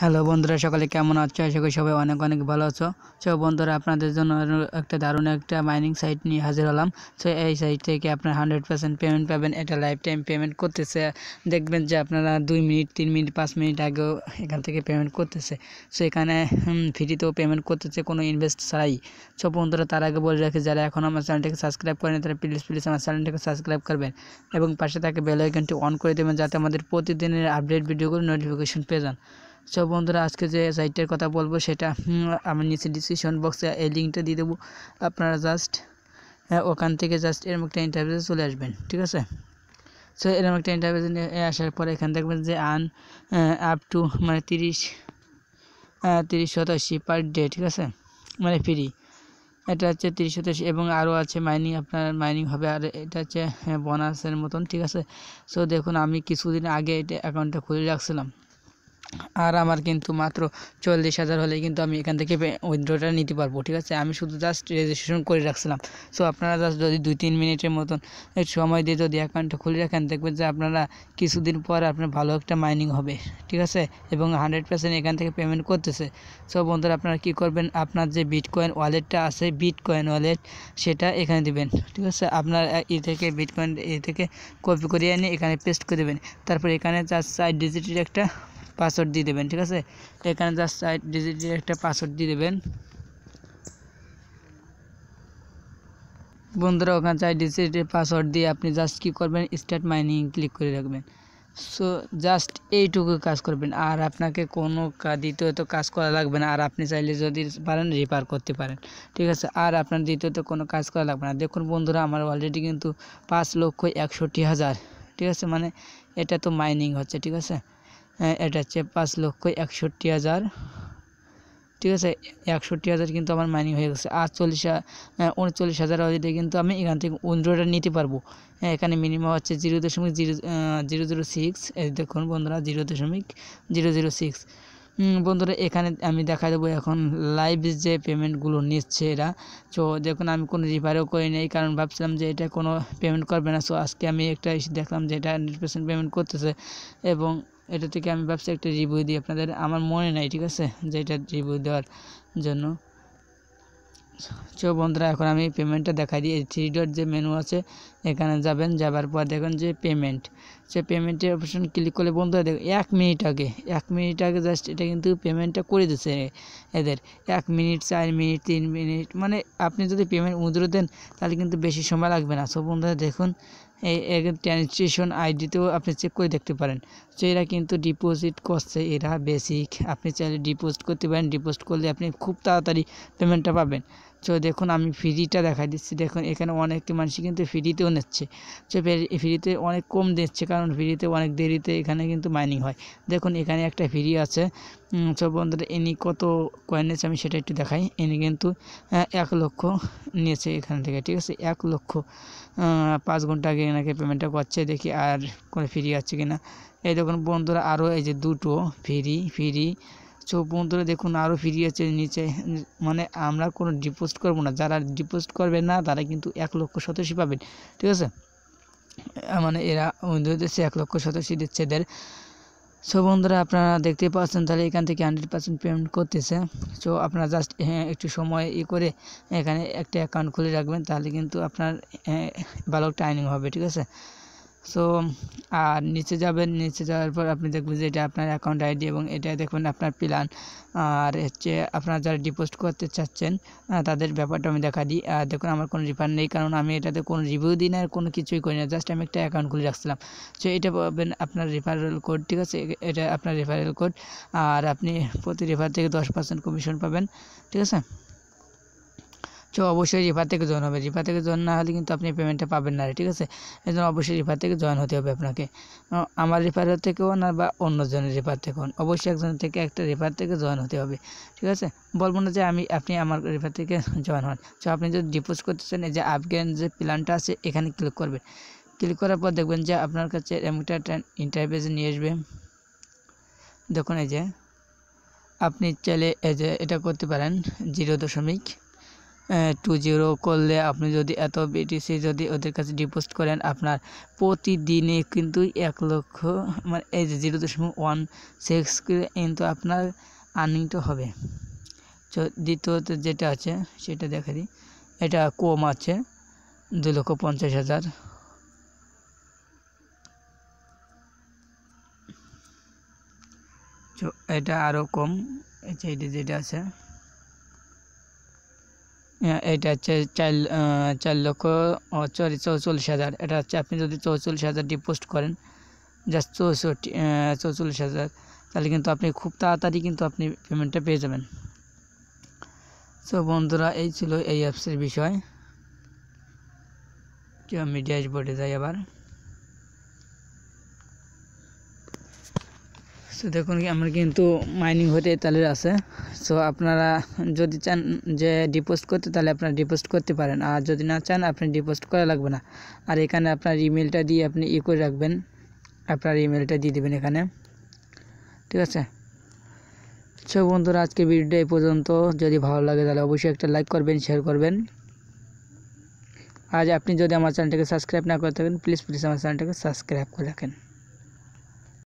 hello বন্ধুরা সকালে কেমন আছো আশা করি সবাই অনেক অনেক ভালো আছো সো বন্ধুরা আপনাদের জন্য একটা দারুণ একটা মাইনিং সাইট নিয়ে হাজির হলাম সো এই সাইট থেকে আপনারা হান্ড্রেড পার্সেন্ট পেমেন্ট পাবেন এটা লাইফ টাইম পেমেন্ট করতেছে দেখবেন যে আপনারা দুই মিনিট তিন মিনিট পাঁচ মিনিট আগেও এখান থেকে পেমেন্ট করতেছে সো এখানে ফ্রিতেও পেমেন্ট করতেছে কোনো ইনভেস্ট ছাড়াই সো বন্ধুরা তার আগে বলে রাখি যারা এখন আমার চ্যানেলটিকে সাবস্ক্রাইব করেন তারা প্লিজ প্লিজ আমার চ্যানেলটিকে সাবস্ক্রাইব করবেন এবং পাশে তাকে বেল আইকনটি অন করে দেবেন যাতে আমাদের প্রতিদিনের আপডেট ভিডিওগুলো নোটিফিকেশন পেয়ে যান সো বন্ধুরা আজকে যে সাইটটার কথা বলবো সেটা আমি নিচে ডিসক্রিপশন বক্সে এই লিঙ্কটা দিয়ে দেবো আপনারা জাস্ট হ্যাঁ, ওখান থেকে জাস্ট এরম একটা ইন্টারভিউ চলে আসবেন ঠিক আছে সো এরম একটা ইন্টারভিউ আসার পরে এখানে দেখবেন যে আন আপ টু মানে তিরিশ তিরিশ শতাশি পার ডে ঠিক আছে মানে ফ্রি এটা হচ্ছে তিরিশ শতাশি এবং আরও আছে মাইনিং আপনার মাইনিং হবে আর এটা হচ্ছে বোনাসের হ্যাঁ, মতন ঠিক আছে সো দেখুন আমি কিছুদিন আগে এটা অ্যাকাউন্টটা খুলে রাখছিলাম আর আমার কিন্তু মাত্র চল্লিশ হাজার হলে কিন্তু আমি এখান থেকে উইথড্রটা নিতে পারবো ঠিক আছে আমি শুধু জাস্ট রেজিস্ট্রেশন করে রাখছিলাম সো আপনারা জাস্ট যদি দুই তিন মিনিটের মতন সময় দিয়ে যদি অ্যাকাউন্টটা খুলে রাখেন দেখবেন যে আপনারা কিছুদিন পর আপনার ভালো একটা মাইনিং হবে ঠিক আছে এবং হান্ড্রেড পার্সেন্ট এখান থেকে পেমেন্ট করতেছে সো বন্ধুরা আপনারা কি করবেন আপনার যে বিটকয়েন ওয়ালেটটা আছে বিটকয়েন ওয়ালেট সেটা এখানে দিবেন ঠিক আছে আপনার ই থেকে বিটকয়েন এ থেকে কপি করিয়ে এনে এখানে পেস্ট করে দেবেন তারপর এখানে জাস্ট চার ডিজিটের একটা পাসওয়ার্ড দিয়ে দিবেন ঠিক আছে এখানে জাস্ট সাইট ডিজিট দিয়ে একটা পাসওয়ার্ড দিয়ে দিবেন বন্ধুরা আপনারা আইডি সি তে পাসওয়ার্ড দিয়ে আপনি জাস্ট কি করবেন স্টার্ট মাইনিং ক্লিক করে রাখবেন সো জাস্ট এইটুকু কাজ করবেন আর আপনাকে কোনো কাজ দিতে তো কাজ করা লাগবে না আর আপনি চাইলে যদি পারেন রিপার করতে পারেন ঠিক আছে আর আপনার দিতে তো কোনো কাজ করা লাগবে না দেখুন বন্ধুরা আমার অলরেডি কিন্তু 5 লক্ষ 61 হাজার ঠিক আছে মানে এটা তো মাইনিং হচ্ছে ঠিক আছে হ্যাঁ, এটা হচ্ছে পাঁচ লক্ষ একষট্টি হাজার ঠিক আছে একষট্টি হাজার কিন্তু আমার মাইনিং হয়ে গেছে আর চল্লিশ হ্যাঁ, উনচল্লিশ হাজার হলে কিন্তু আমি এখান থেকে উইন্ড্রোটা নিতে পারবো হ্যাঁ, এখানে মিনিমাম হচ্ছে জিরো দশমিক জিরো জিরো জিরো সিক্স দেখুন বন্ধুরা জিরো দশমিক জিরো জিরো সিক্স বন্ধুরা এখানে আমি দেখা দেবো এখন লাইভ যে পেমেন্টগুলো নিচ্ছে এরা তো দেখুন আমি কোনো রিফারও করি নাই কারণ ভাবছিলাম যে এটা কোনো পেমেন্ট করবে না সো আজকে আমি একটা দেখলাম যে এটা হান্ড্রেড পেমেন্ট করতেছে এবং এটা থেকে আমি ভাবছি একটা রিভিউ দিই আপনাদের আমার মনে নাই ঠিক আছে যে এটা রিভিউ দেওয়ার জন্য চো বন্ধুরা এখন আমি পেমেন্টটা দেখাই দিই এই থ্রি ডট যে মেনু আছে এখানে যাবেন যাবার পর দেখুন যে পেমেন্ট সে পেমেন্টের অপশন ক্লিক করলে হয়ে দেখুন এক মিনিট আগে এক মিনিট আগে জাস্ট এটা কিন্তু পেমেন্টটা করে দিচ্ছে এদের এক মিনিট চার মিনিট তিন মিনিট মানে আপনি যদি পেমেন্ট উদ্রো দেন তাহলে কিন্তু বেশি সময় লাগবে না সো বন্ধুরা দেখুন এই ট্রানজেকশন আইডিতেও আপনি চেক করে দেখতে পারেন তো এরা কিন্তু ডিপোজিট করছে এরা বেসিক আপনি চাইলে ডিপোজিট করতে পারেন ডিপোজিট করলে আপনি খুব তাড়াতাড়ি পেমেন্টটা পাবেন তো দেখুন আমি ফ্রিটা দেখাই দিচ্ছি দেখুন এখানে অনেক মানুষই কিন্তু ফ্রিতেও নিচ্ছে তো ফ্রিতে অনেক কম দিচ্ছে কারণ ফ্রিতে অনেক দেরিতে এখানে কিন্তু মাইনিং হয় দেখুন এখানে একটা ফ্রি আছে তো বন্ধুরা এনি কত কয়েন নিয়েছে আমি সেটা একটু দেখাই এনি কিন্তু এক লক্ষ নিয়েছে এখান থেকে ঠিক আছে এক লক্ষ পাঁচ ঘন্টা আগে এনাকে পেমেন্টটা করছে দেখি আর কোনো ফ্রি আছে কিনা এই দেখুন বন্ধুরা আরও এই যে দুটো ফ্রি ফ্রি সো বন্ধুরা দেখুন আরও ফিরিয়েছে নিচে মানে আমরা কোনো ডিপোজিট করবো না যারা ডিপোজিট করবে না তারা কিন্তু এক লক্ষ সতাশি পাবেন ঠিক আছে মানে এরা দেশে এক লক্ষ সতাশি দিচ্ছে এদের সো বন্ধুরা আপনারা দেখতে পাচ্ছেন তাহলে এখান থেকে হান্ড্রেড পার্সেন্ট পেমেন্ট করতেছে সো আপনারা জাস্ট হ্যাঁ, একটু সময় ই করে এখানে একটা অ্যাকাউন্ট খুলে রাখবেন তাহলে কিন্তু আপনার হ্যাঁ, ভালো একটা আর্নিং হবে ঠিক আছে সো আর নিচে যাবেন নিচে যাওয়ার পর আপনি দেখবেন যে এটা আপনার অ্যাকাউন্ট আইডি এবং এটা দেখবেন আপনার প্ল্যান আর হচ্ছে আপনার যারা ডিপোজিট করতে চাচ্ছেন তাদের ব্যাপারটা আমি দেখা দিই আর দেখুন আমার কোনো রিফান্ড নেই কারণ আমি এটাতে কোনো রিভিউ দিই না আর কোনো কিছুই করি না জাস্ট আমি একটা অ্যাকাউন্ট খুলে রাখছিলাম সো এটা পাবেন আপনার রেফারেল কোড ঠিক আছে এটা আপনার রেফারেল কোড আর আপনি প্রতি রেফার থেকে দশ পার্সেন্ট কমিশন পাবেন ঠিক আছে তো অবশ্যই রিফার থেকে জয়েন হবে রিফার থেকে জয়েন না হলে কিন্তু আপনি পেমেন্টটা পাবেন না ঠিক আছে এই জন্য অবশ্যই রিফার থেকে জয়েন হতে হবে আপনাকে আমার রিফার থেকেও না বা অন্যজনের রিফার থেকে হন অবশ্যই একজনের থেকে একটা রিফার থেকে জয়েন হতে হবে ঠিক আছে বলবো না যে আমি আপনি আমার রিফার থেকে জয়েন হন তো আপনি যদি ডিপোজ করতে চান এই যে আপগ্রেড যে প্ল্যানটা আছে এখানে ক্লিক করবেন ক্লিক করার পর দেখবেন যে আপনার কাছে এমটা ইন্টারভেজ নিয়ে আসবে দেখুন এই যে আপনি চাইলে এই যে এটা করতে পারেন জিরো দশমিক টু জিরো করলে আপনি যদি এত বিটিসি যদি ওদের কাছে ডিপোজিট করেন আপনার প্রতিদিনে কিন্তু এক লক্ষ মানে এই যে জিরো দশমিক ওয়ান সিক্স কিন্তু আপনার আর্নিংটা হবে দ্বিতীয়ত যেটা আছে সেটা দেখা দিই এটা কম আছে দু লক্ষ পঞ্চাশ হাজার এটা আরও কম এই যেটা আছে হ্যাঁ, এটা হচ্ছে চার চার লক্ষ সরি চৌচল্লিশ হাজার এটা হচ্ছে আপনি যদি চৌচল্লিশ হাজার ডিপোস্ট করেন জাস্ট চৌষট্টি চৌচল্লিশ হাজার তাহলে কিন্তু আপনি খুব তাড়াতাড়ি কিন্তু আপনি পেমেন্টটা পেয়ে যাবেন সো বন্ধুরা এই ছিল এই অ্যাপসের বিষয় কেউ আমি ড্যাশবোর্ডে যাই আবার তো দেখুন কি আমরা কিন্তু মাইনিং হতে তাহলে আছে সো আপনারা যদি চান যে ডিপোজিট করতে তাহলে আপনারা ডিপোজিট করতে পারেন আর যদি না চান আপনি ডিপোজিট করা লাগবে না আর এখানে আপনার ইমেলটা দিয়ে আপনি ইকো রাখবেন আপনার ইমেলটা দিয়ে দিবেন এখানে ঠিক আছে তো বন্ধুরা আজকের ভিডিও এই পর্যন্ত যদি ভালো লাগে তাহলে অবশ্যই একটা লাইক করবেন শেয়ার করবেন আজ আপনি যদি আমার চ্যানেলটাকে সাবস্ক্রাইব না করে থাকেন প্লিজ প্লিজ আমার চ্যানেলটাকে সাবস্ক্রাইব করে রাখুন